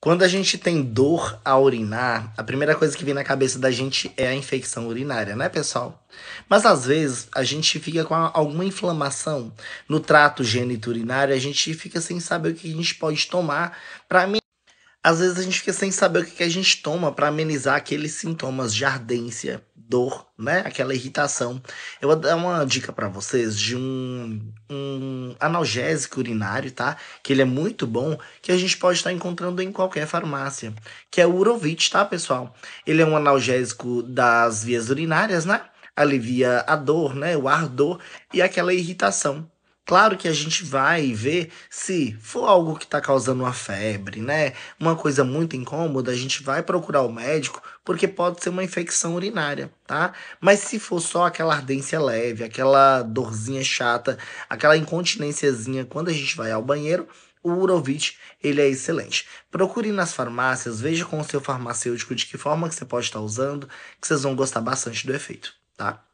Quando a gente tem dor a urinar, a primeira coisa que vem na cabeça da gente é a infecção urinária, né, pessoal? Mas às vezes a gente fica com alguma inflamação no trato urinário, a gente fica sem saber o que a gente pode tomar para mim. Às vezes a gente fica sem saber o que a gente toma para amenizar aqueles sintomas de ardência dor, né? Aquela irritação. Eu vou dar uma dica para vocês de um, um analgésico urinário, tá? Que ele é muito bom, que a gente pode estar encontrando em qualquer farmácia, que é o Urovit, tá, pessoal? Ele é um analgésico das vias urinárias, né? Alivia a dor, né? O ardor e aquela irritação. Claro que a gente vai ver se for algo que está causando uma febre, né? Uma coisa muito incômoda, a gente vai procurar o médico porque pode ser uma infecção urinária, tá? Mas se for só aquela ardência leve, aquela dorzinha chata, aquela incontinênciazinha quando a gente vai ao banheiro, o Urovit, ele é excelente. Procure nas farmácias, veja com o seu farmacêutico de que forma que você pode estar usando, que vocês vão gostar bastante do efeito, tá?